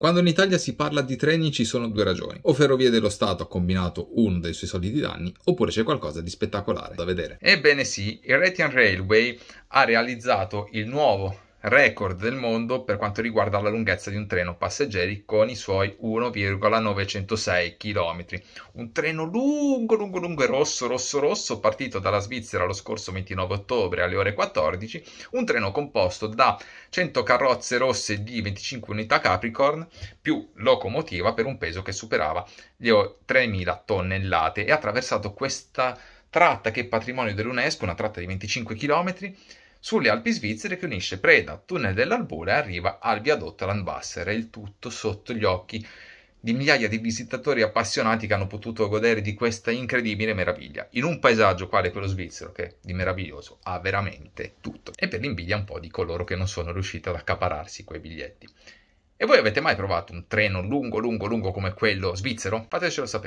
Quando in Italia si parla di treni ci sono due ragioni, o Ferrovie dello Stato ha combinato uno dei suoi soliti danni, oppure c'è qualcosa di spettacolare da vedere. Ebbene sì, il Retian Railway ha realizzato il nuovo record del mondo per quanto riguarda la lunghezza di un treno passeggeri con i suoi 1,906 km. Un treno lungo, lungo, lungo e rosso, rosso, rosso, partito dalla Svizzera lo scorso 29 ottobre alle ore 14, un treno composto da 100 carrozze rosse di 25 unità Capricorn più locomotiva per un peso che superava le 3.000 tonnellate e ha attraversato questa tratta che è patrimonio dell'UNESCO, una tratta di 25 km sulle Alpi svizzere che unisce Preda, Tunnel dell'Albura e arriva al viadotto Landwasser, il tutto sotto gli occhi di migliaia di visitatori appassionati che hanno potuto godere di questa incredibile meraviglia, in un paesaggio quale quello svizzero che di meraviglioso ha veramente tutto, e per l'invidia un po' di coloro che non sono riusciti ad accapararsi quei biglietti. E voi avete mai provato un treno lungo, lungo, lungo come quello svizzero? Fatecelo sapere.